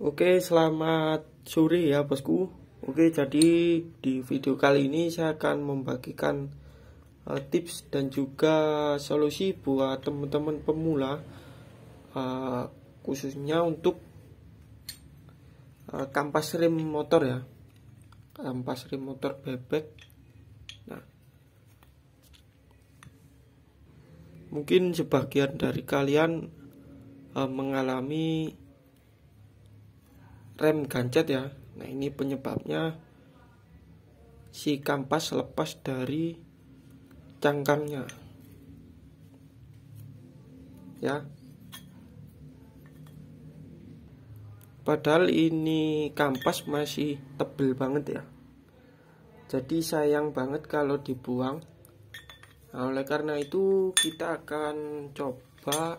Oke, selamat sore ya bosku. Oke, jadi di video kali ini saya akan membagikan uh, tips dan juga solusi buat teman-teman pemula, uh, khususnya untuk uh, kampas rem motor ya, kampas rem motor bebek. Nah, mungkin sebagian dari kalian uh, mengalami rem gancet ya nah ini penyebabnya si kampas lepas dari cangkangnya ya padahal ini kampas masih tebel banget ya jadi sayang banget kalau dibuang nah, oleh karena itu kita akan coba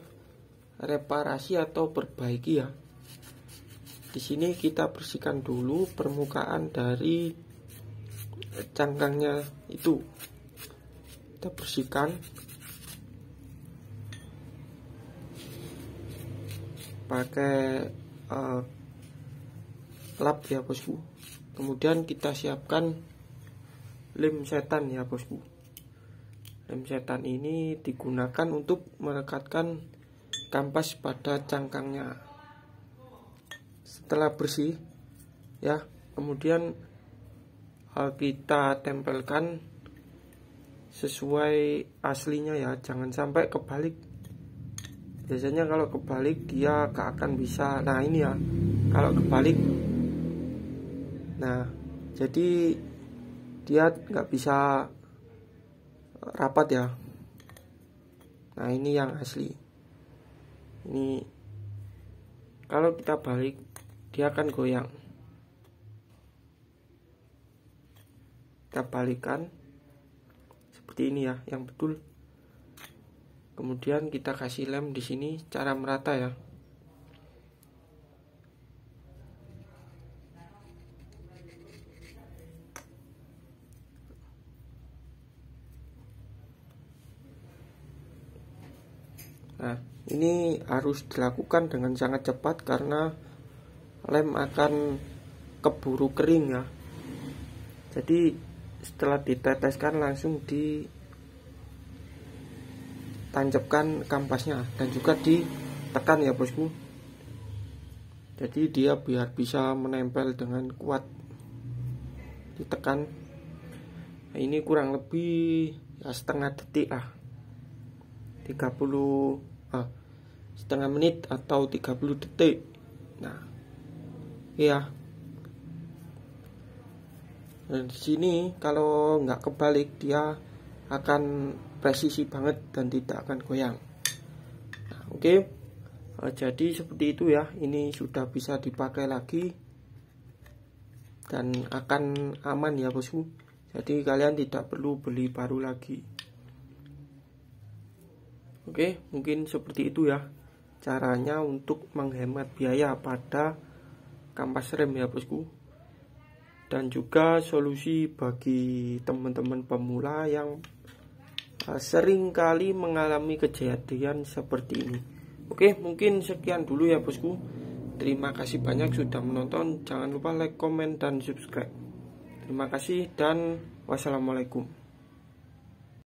reparasi atau perbaiki ya di sini kita bersihkan dulu permukaan dari cangkangnya itu kita bersihkan pakai uh, lap ya bosku kemudian kita siapkan lem setan ya bosku lem setan ini digunakan untuk merekatkan kampas pada cangkangnya setelah bersih ya kemudian eh, kita tempelkan sesuai aslinya ya jangan sampai kebalik biasanya kalau kebalik dia gak akan bisa nah ini ya kalau kebalik nah jadi dia nggak bisa rapat ya nah ini yang asli ini kalau kita balik dia akan goyang kita balikan seperti ini ya yang betul kemudian kita kasih lem di sini cara merata ya Nah, ini harus dilakukan dengan sangat cepat karena lem akan keburu kering ya jadi setelah diteteskan langsung di tancapkan kampasnya dan juga ditekan ya bosku jadi dia biar bisa menempel dengan kuat ditekan nah, ini kurang lebih ya setengah detik lah 30 ah, setengah menit atau 30 detik nah iya dan di sini kalau nggak kebalik dia akan presisi banget dan tidak akan goyang nah, oke okay. Eh, jadi seperti itu ya ini sudah bisa dipakai lagi dan akan aman ya bosku jadi kalian tidak perlu beli baru lagi oke mungkin seperti itu ya caranya untuk menghemat biaya pada kampas rem ya bosku dan juga solusi bagi teman-teman pemula yang eh, sering kali mengalami kejadian seperti ini oke mungkin sekian dulu ya bosku terima kasih banyak sudah menonton jangan lupa like komen dan subscribe terima kasih dan wassalamualaikum